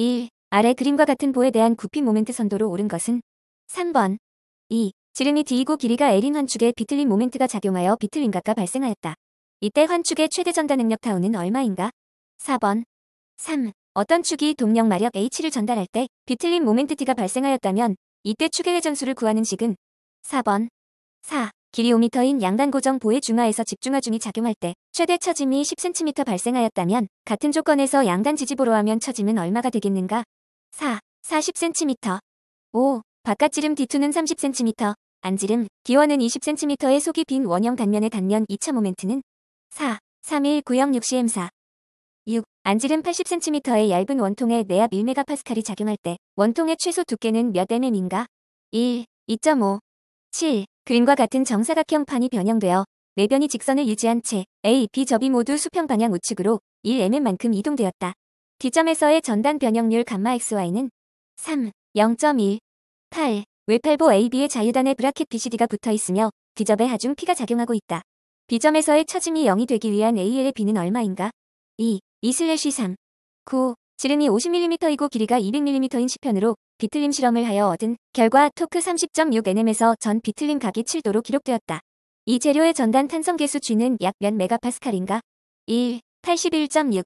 1. 아래 그림과 같은 보에 대한 굽피 모멘트 선도로 오른 것은 3번 2. 지름이 D이고 길이가 L인 환축에 비틀린 모멘트가 작용하여 비틀 린각과 발생하였다. 이때 환축의 최대 전달 능력 타우는 얼마인가? 4번 3. 어떤 축이 동력 마력 H를 전달할 때 비틀린 모멘트 T가 발생하였다면 이때 축의 회전수를 구하는 식은 4번 4. 길이 5m인 양단 고정 보의 중화에서 집중하중이 작용할 때 최대 처짐이 10cm 발생하였다면 같은 조건에서 양단 지지보로 하면 처짐은 얼마가 되겠는가? 4. 40cm 5. 바깥지름 D2는 30cm 안지름 기1은 20cm의 속이 빈 원형 단면의 단면 2차 모멘트는 4. 3일 구형 6 c m 6. 안지름 80cm의 얇은 원통에 내압 1MPa이 작용할 때 원통의 최소 두께는 몇 mm인가? 1. 2.5 7. 그림과 같은 정사각형 판이 변형되어 내변이 직선을 유지한 채 A, B 접이 모두 수평 방향 우측으로 1mm만큼 이동되었다. D점에서의 전단 변형률 감마 xy는 3, 0.1, 8, 외팔보 AB의 자유단에 브라켓 BCD가 붙어 있으며 D접의 하중 P가 작용하고 있다. B점에서의 처짐이 0이 되기 위한 AL의 B는 얼마인가? 2, 2-3, 9, 지름이 50mm이고 길이가 200mm인 시편으로 비틀림 실험을 하여 얻은 결과 토크 30.6nm에서 전 비틀림 각이 7도로 기록되었다. 이 재료의 전단 탄성 계수 G는 약 몇 메가파스칼인가? 1, 81.6,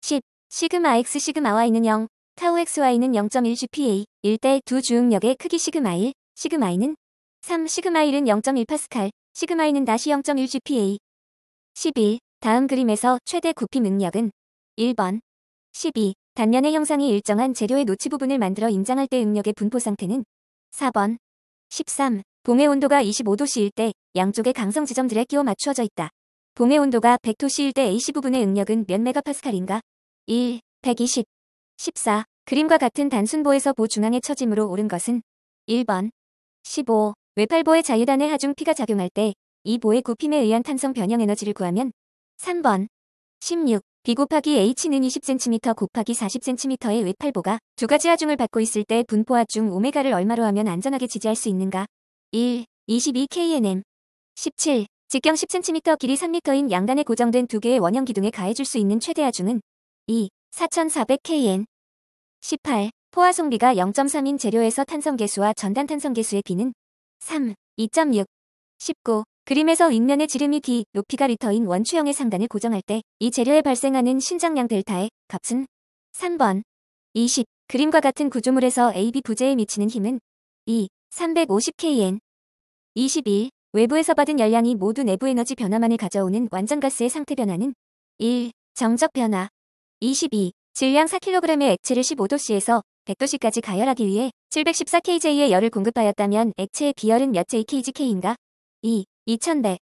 10, 시그마 X 시그마와 있는 0, 타우 XY는 0.1 GPA, 1대 2 주응력의 크기 시그마 1, 시그마 2는 3 시그마 1은 0.1 파스칼, 시그마 2는 다시 0.1 GPA. 11. 다음 그림에서 최대 굽힘 응력은 1번, 12, 단면의 형상이 일정한 재료의 노치 부분을 만들어 인장할때 응력의 분포 상태는 4번 13. 봉의 온도가 25도씨일 때 양쪽의 강성 지점들에 끼워 맞추어져 있다. 봉의 온도가 100도씨일 때 AC 부분의 응력은 몇 메가파스칼인가? 1. 120 14. 그림과 같은 단순보에서 보 중앙에 처짐으로 오른 것은 1번 15. 외팔보의 자유단의 하중 피가 작용할 때 이 보의 굽힘에 의한 탄성 변형 에너지를 구하면 3번 16. B 곱하기 H는 20cm 곱하기 40cm의 외팔보가 두 가지 하중을 받고 있을 때 분포하중 오메가를 얼마로 하면 안전하게 지지할 수 있는가? 1. 22kNm 17. 직경 10cm 길이 3m인 양단에 고정된 두 개의 원형 기둥에 가해줄 수 있는 최대 하중은 2. 4400kN 18. 포화 송비가 0.3인 재료에서 탄성 개수와 전단 탄성 개수의 비는 3. 2.6 19. 그림에서 익면의 지름이 d, 높이가 리터인 원추형의 상단을 고정할 때 이 재료에 발생하는 신장량 델타의 값은 3번 20. 그림과 같은 구조물에서 AB 부재에 미치는 힘은 2. 350kN 21. 외부에서 받은 열량이 모두 내부 에너지 변화만을 가져오는 완전가스의 상태 변화는 1. 정적 변화 22. 질량 4kg의 액체를 15도씨에서 100도씨까지 가열하기 위해 714kJ의 열을 공급하였다면 액체의 비열은 몇 JKgK인가? 2. 2100,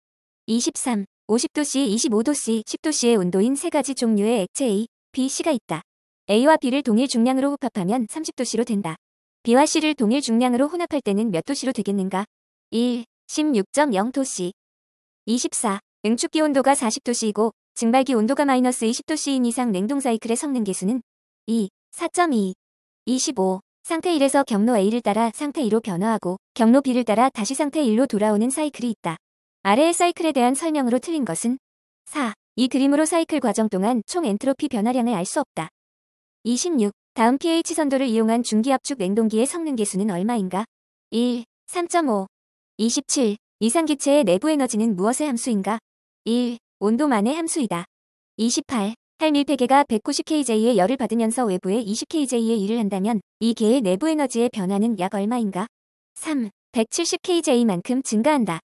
23, 50도씨, 25도씨, 10도씨의 온도인 세 가지 종류의 액체 A, B, C가 있다. A와 B를 동일 중량으로 혼합하면 30도씨로 된다. B와 C를 동일 중량으로 혼합할 때는 몇 도씨로 되겠는가? 1. 16.0도씨 24. 응축기 온도가 40도씨이고 증발기 온도가 마이너스 20도씨인 이상 냉동 사이클의 성능 계수는 2. 4.2 25. 상태 1에서 경로 A를 따라 상태 2로 변화하고 경로 B를 따라 다시 상태 1로 돌아오는 사이클이 있다. 아래의 사이클에 대한 설명으로 틀린 것은 4. 이 그림으로 사이클 과정 동안 총 엔트로피 변화량을 알 수 없다. 26. 다음 pH 선도를 이용한 중기압축 냉동기의 성능 계수는 얼마인가? 1. 3.5 27. 이상 기체의 내부 에너지는 무엇의 함수인가? 1. 온도만의 함수이다. 28. 할밀폐계가 190kJ의 열을 받으면서 외부에 20kJ의 일을 한다면 이 개의 내부 에너지의 변화는 약 얼마인가? 3. 170kJ만큼 증가한다.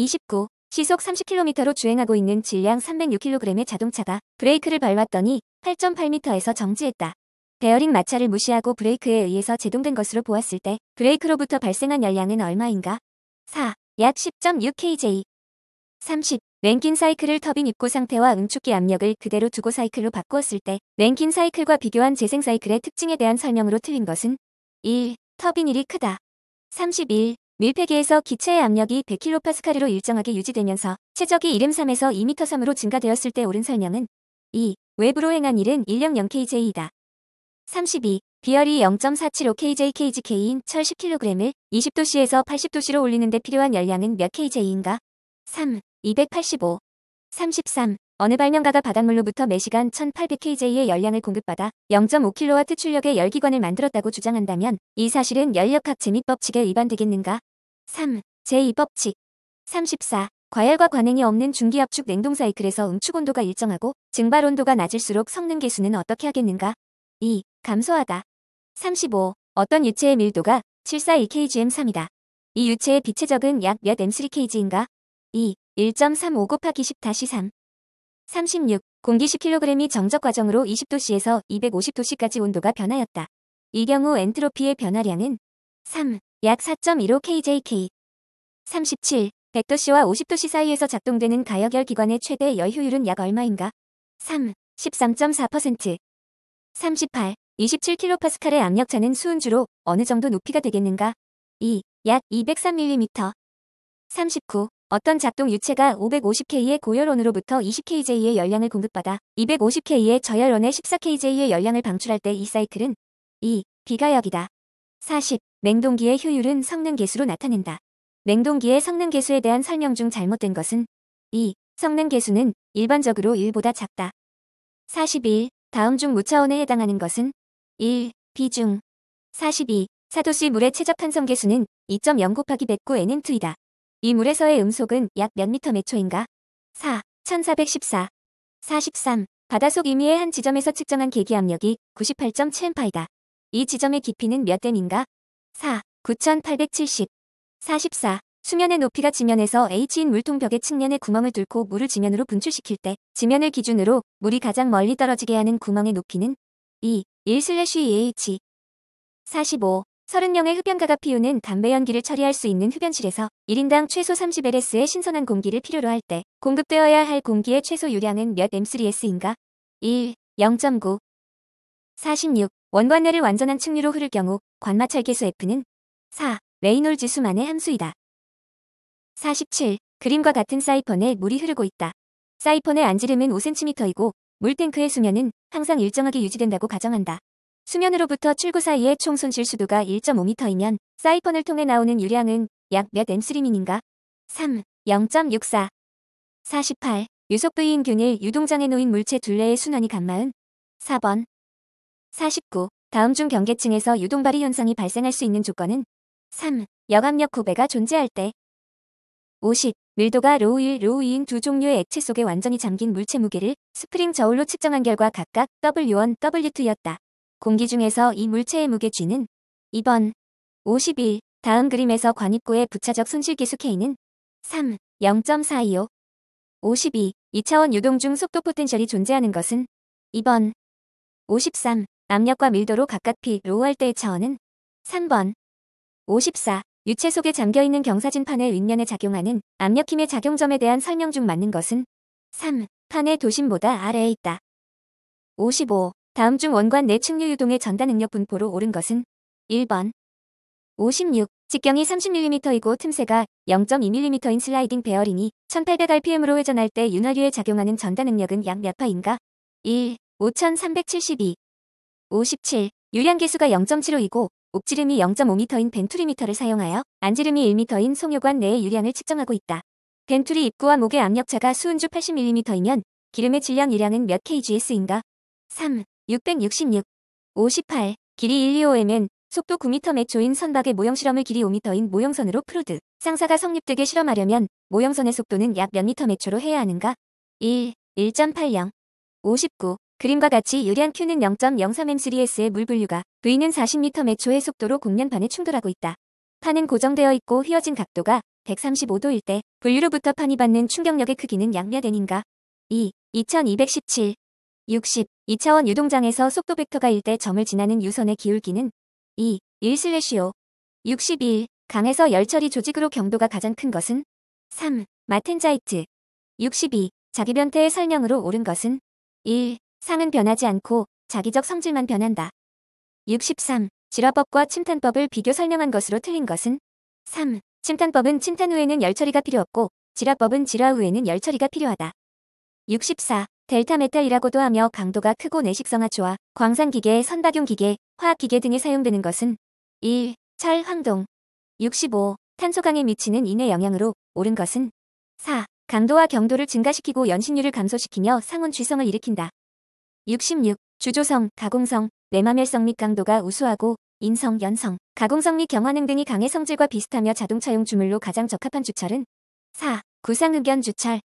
29. 시속 30km로 주행하고 있는 질량 306kg의 자동차가 브레이크를 밟았더니 8.8m에서 정지했다. 베어링 마찰을 무시하고 브레이크에 의해서 제동된 것으로 보았을 때 브레이크로부터 발생한 열량은 얼마인가? 4. 약 10.6kJ 30. 랭킨 사이클을 터빈 입고 상태와 응축기 압력을 그대로 두고 사이클로 바꾸었을 때 랭킨 사이클과 비교한 재생 사이클의 특징에 대한 설명으로 틀린 것은 1. 터빈 일이 크다. 31. 밀폐기에서 기체의 압력이 100kPa로 일정하게 유지되면서 체적이 이름 3에서 2m3으로 증가되었을 때 옳은 설명은 2. 외부로 행한 일은 1.0kJ이다. 32. 비열이 0.475kJ kgk인 철 10kg을 20도씨에서 80도씨로 올리는 데 필요한 열량은 몇 kj인가? 3. 285. 33. 어느 발명가가 바닷물로부터 매시간 1800kj의 열량을 공급받아 0.5kW 출력의 열기관을 만들었다고 주장한다면 이 사실은 열역학제 및 법칙에 위반되겠는가? 3. 제2법칙 34. 과열과 관행이 없는 중기압축 냉동 사이클에서 응축 온도가 일정하고 증발 온도가 낮을수록 성능 계수는 어떻게 하겠는가? 2. 감소하다. 35. 어떤 유체의 밀도가 742kgm3이다. 이 유체의 비체적은 약 몇 m3kg인가? 2. 1.35 곱하기 10-3 36. 공기 10kg이 정적 과정으로 20도씨에서 250도씨까지 온도가 변하였다. 이 경우 엔트로피의 변화량은 3. 약 4.15kJK 37. 100도씨와 50도씨 사이에서 작동되는 가역열 기관의 최대 열효율은 약 얼마인가? 3. 13.4% 38. 27kPa의 압력차는 수은주로 어느 정도 높이가 되겠는가? 2. 약 203mm 39. 어떤 작동 유체가 550K의 고열원으로부터 20kJ의 열량을 공급받아 250K의 저열원에 14kJ의 열량을 방출할 때 이 사이클은 2. 비가역이다. 40. 냉동기의 효율은 성능 계수로 나타낸다. 냉동기의 성능 계수에 대한 설명 중 잘못된 것은 2. 성능 계수는 일반적으로 1보다 작다. 41. 다음 중무차원에 해당하는 것은 1. 비중 42. 사도시 물의 최적 한성 계수는2.0 곱하기 109N은 2이다. 이 물에서의 음속은 약 몇 미터 몇 초인가? 4. 1414 43. 바다속 임의의 한 지점에서 측정한 계기압력이 98.7m이다. 이 지점의 깊이는 몇 댐인가? 4. 9870. 44. 수면의 높이가 지면에서 H인 물통벽의 측면의 구멍을 뚫고 물을 지면으로 분출시킬 때 지면을 기준으로 물이 가장 멀리 떨어지게 하는 구멍의 높이는 2. 1/2H. 45. 30명의 흡연가가 피우는 담배 연기를 처리할 수 있는 흡연실에서 1인당 최소 30LS의 신선한 공기를 필요로 할 때 공급되어야 할 공기의 최소 유량은 몇 M3S인가? 1. 0.9. 46. 원관내를 완전한 측류로 흐를 경우 관마철계수 F는 4. 레이놀 지수만의 함수이다. 47. 그림과 같은 사이펀에 물이 흐르고 있다. 사이펀의 안지름은 5cm이고 물탱크의 수면은 항상 일정하게 유지된다고 가정한다. 수면으로부터 출구 사이의 총 손실 수도가 1.5m이면 사이펀을 통해 나오는 유량은 약몇 엠스리민인가? 3. 0.64 48. 유속 부위인 균일 유동장에 놓인 물체 둘레의 순환이 감마은 4번 49. 다음 중 경계층에서 유동발이 현상이 발생할 수 있는 조건은 3. 역압력 구배가 존재할 때 50. 밀도가 로우 1, 로우 2인 두 종류의 액체 속에 완전히 잠긴 물체 무게를 스프링 저울로 측정한 결과 각각 W1, W2였다. 공기 중에서 이 물체의 무게 G는 2번 51. 다음 그림에서 관입구의 부차적 손실기수 K는 3. 0.425 52. 2차원 유동 중 속도 포텐셜이 존재하는 것은 2번 53. 압력과 밀도로 각각피 로할 때의 차원은 3번 54. 유체 속에 잠겨있는 경사진판의 윗면에 작용하는 압력힘의 작용점에 대한 설명 중 맞는 것은 3. 판의 도심보다 아래에 있다. 55. 다음 중 원관 내 측류 유동의 전단 능력 분포로 오른 것은 1번 56. 직경이 30mm이고 틈새가 0.2mm인 슬라이딩 베어링이 1800rpm으로 회전할 때 윤활유에 작용하는 전단 능력은약 몇 파인가? 1. 5372 57. 유량계수가 0.75이고 옥지름이 0.5m인 벤투리미터를 사용하여 안지름이 1m인 송유관 내의 유량을 측정하고 있다. 벤투리 입구와 목의 압력차가 수은주 80mm이면 기름의 질량 유량은 몇 kgs인가? 3. 666. 58. 길이 1 2호에은 속도 9m 매초인 선박의 모형 실험을 길이 5m인 모형선으로 프로드. 쌍사가 성립되게 실험하려면 모형선의 속도는 약 몇 m 매초로 해야 하는가? 1. 1.80. 59. 그림과 같이 유리한 Q는 0.03M3S의 물 분류가 V는 40m 매초의 속도로 공면 판에 충돌하고 있다. 판은 고정되어 있고 휘어진 각도가 135도일 때 분류로부터 판이 받는 충격력의 크기는 양몇N인가? 2. 2217 60. 2차원 유동장에서 속도 벡터가 1대 점을 지나는 유선의 기울기는 2. 1 슬래시오 61. 강에서 열처리 조직으로 경도가 가장 큰 것은 3. 마텐자이트 62. 자기변태의 설명으로 옳은 것은 1. 상은 변하지 않고 자기적 성질만 변한다. 63. 질화법과 침탄법을 비교 설명한 것으로 틀린 것은 3. 침탄법은 침탄 후에는 열처리가 필요 없고 질화법은 질화 후에는 열처리가 필요하다. 64. 델타 메탈이라고도 하며 강도가 크고 내식성화 좋아 광산기계, 선박용기계, 화학기계 등에 사용되는 것은 1. 철, 황동 65. 탄소강에 미치는 인의 영향으로 옳은 것은 4. 강도와 경도를 증가시키고 연식률을 감소시키며 상온 쥐성을 일으킨다. 66. 주조성, 가공성, 뇌마멸성및 강도가 우수하고 인성, 연성, 가공성 및 경화능 등이 강의 성질과 비슷하며 자동차용 주물로 가장 적합한 주철은 4. 구상흡연 주철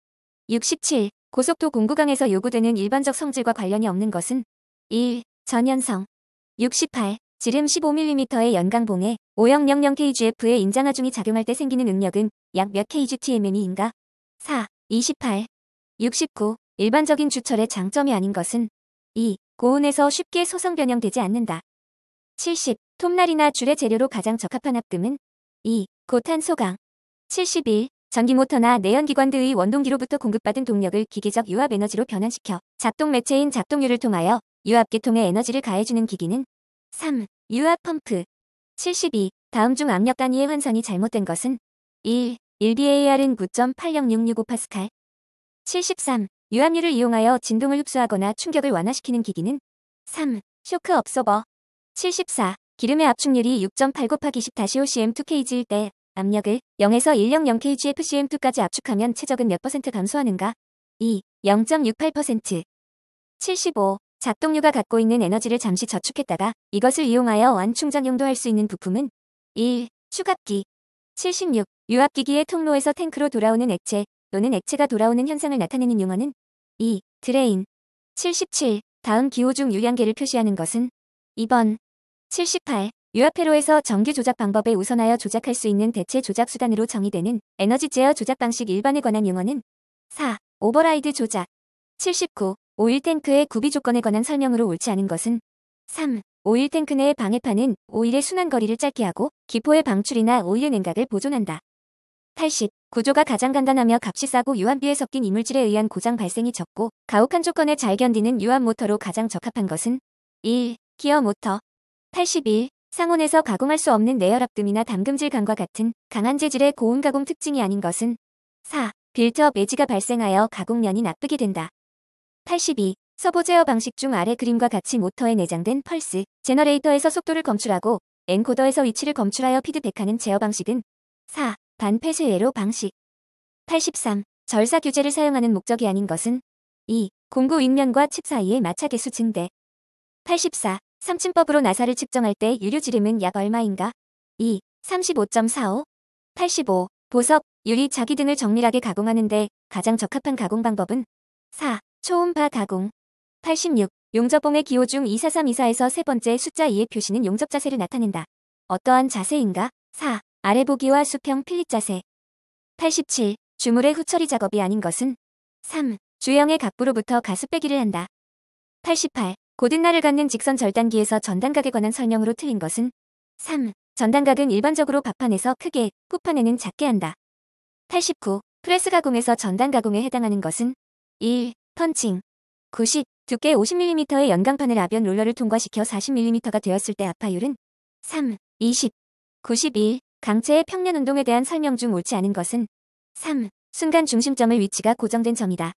67. 고속도 공구강에서 요구되는 일반적 성질과 관련이 없는 것은 1. 전연성 68. 지름 15mm의 연강봉에 5000kgf의 인장하중이 작용할 때 생기는 응력은 약 몇 kgtmm인가? 4. 28. 69. 일반적인 주철의 장점이 아닌 것은 2. 고온에서 쉽게 소성 변형되지 않는다. 70. 톱날이나 줄의 재료로 가장 적합한 합금은 2. 고탄 소강 71. 전기모터나 내연기관 등의 원동기로부터 공급받은 동력을 기계적 유압 에너지로 변환시켜 작동 매체인 작동률을 통하여 유압계통에 에너지를 가해주는 기기는 3. 유압 펌프 72. 다음 중 압력 단위의 환산이 잘못된 것은 1. 1BAR은 9.80665파스칼 73. 유압률을 이용하여 진동을 흡수하거나 충격을 완화시키는 기기는 3. 쇼크 업소버 74. 기름의 압축률이 6.8 곱하기 10-5cm2kg일 때 압력을 0에서 100kg fcm2까지 압축하면 체적은 몇 퍼센트 감소하는가? 2. 0.68% 75. 작동류가 갖고 있는 에너지를 잠시 저축했다가 이것을 이용하여 완충작용도 할 수 있는 부품은 1. 추갑기 76. 유압기기의 통로에서 탱크로 돌아오는 액체 또는 액체가 돌아오는 현상을 나타내는 용어는 2. 드레인 77. 다음 기호 중 유량계를 표시하는 것은 2번 78. 유압회로에서 전기 조작 방법에 우선하여 조작할 수 있는 대체 조작 수단으로 정의되는 에너지 제어 조작 방식 일반에 관한 용어는 4. 오버라이드 조작 79. 오일 탱크의 구비 조건에 관한 설명으로 옳지 않은 것은 3. 오일 탱크 내의 방해판은 오일의 순환 거리를 짧게 하고 기포의 방출이나 오일의 냉각을 보존한다. 80. 구조가 가장 간단하며 값이 싸고 유한비에 섞인 이물질에 의한 고장 발생이 적고 가혹한 조건에 잘 견디는 유한 모터로 가장 적합한 것은 1. 기어 모터 81. 상온에서 가공할 수 없는 내열압금이나 담금질 강과 같은 강한 재질의 고온 가공 특징이 아닌 것은 4. 빌트업 매지가 발생하여 가공면이 나쁘게 된다. 82. 서보 제어 방식 중 아래 그림과 같이 모터에 내장된 펄스 제너레이터에서 속도를 검출하고 엔코더에서 위치를 검출하여 피드백하는 제어 방식은 4. 반폐쇄 예로 방식 83. 절사 규제를 사용하는 목적이 아닌 것은 2. 공구 윗면과 측 사이의 마차 계수 증대 84. 삼친법으로 나사를 측정할 때 유류 지름은 약 얼마인가? 2. 35.45 85. 보석, 유리, 자기 등을 정밀하게 가공하는데 가장 적합한 가공 방법은 4. 초음파 가공 86. 용접봉의 기호 중 24324에서 세 번째 숫자 2의 표시는 용접 자세를 나타낸다. 어떠한 자세인가? 4. 아래 보기와 수평 필립 자세 87. 주물의 후처리 작업이 아닌 것은 3. 주형의 각부로부터 가수 빼기를 한다. 88. 고든날을 갖는 직선 절단기에서 전단각에 관한 설명으로 틀린 것은 3. 전단각은 일반적으로 밥판에서 크게, 후판에는 작게 한다. 89. 프레스 가공에서 전단 가공에 해당하는 것은 1. 펀칭 90. 두께 50mm의 연강판을 아변 롤러를 통과시켜 40mm가 되었을 때 아파율은 3. 20. 91. 강체의 평면 운동에 대한 설명 중 옳지 않은 것은 3. 순간 중심점의 위치가 고정된 점이다.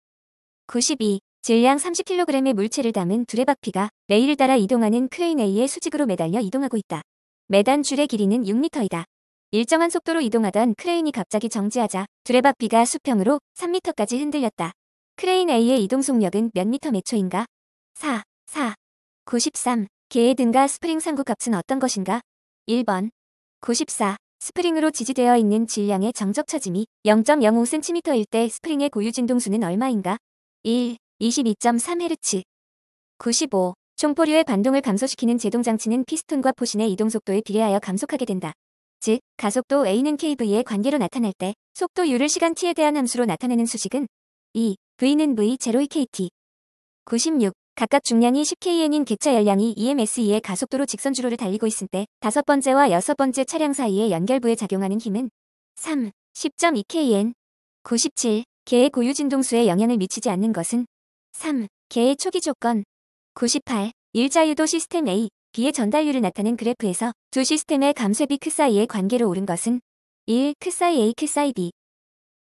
92. 질량 30kg의 물체를 담은 두레바퀴가 레일을 따라 이동하는 크레인 A의 수직으로 매달려 이동하고 있다. 매단 줄의 길이는 6m이다. 일정한 속도로 이동하던 크레인이 갑자기 정지하자 두레바퀴가 수평으로 3m까지 흔들렸다. 크레인 A의 이동 속력은 몇 미터 몇 초인가? 4. 4. 93. 개의 등과 스프링 상구 값은 어떤 것인가? 1번. 94. 스프링으로 지지되어 있는 질량의 정적 차짐이 0.05cm일 때 스프링의 고유 진동수는 얼마인가? 1. 22.3Hz 95. 총포류의 반동을 감소시키는 제동장치는 피스톤과 포신의 이동속도에 비례하여 감속하게 된다. 즉, 가속도 A는 KV의 관계로 나타날 때 속도 U를 시간 T에 대한 함수로 나타내는 수식은 2. V는 V0EKT 96. 각각 중량이 1 0 k n 인 객차 열량이 e m s 2의 가속도로 직선주로를 달리고 있을 때 다섯 번째와 여섯 번째 차량 사이의 연결부에 작용하는 힘은 3, 10.2kN, 97, 개의 고유 진동수에 영향을 미치지 않는 것은 3, 개의 초기 조건, 98, 일자유도 시스템 A, B의 전달률을 나타낸 그래프에서 두 시스템의 감쇄비 크 사이의 관계로 오른 것은 1, 크 사이 A, 크 사이 B,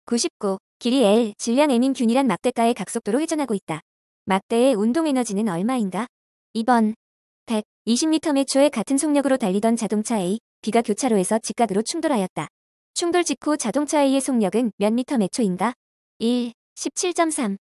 99, 길이 L, 질량 M인 균일한 막대가의 각속도로 회전하고 있다. 막대의 운동에너지는 얼마인가? 2번 120m 매초에 같은 속력으로 달리던 자동차 A, B가 교차로에서 직각으로 충돌하였다. 충돌 직후 자동차 A의 속력은 몇 미터 매초인가? 1. 17.3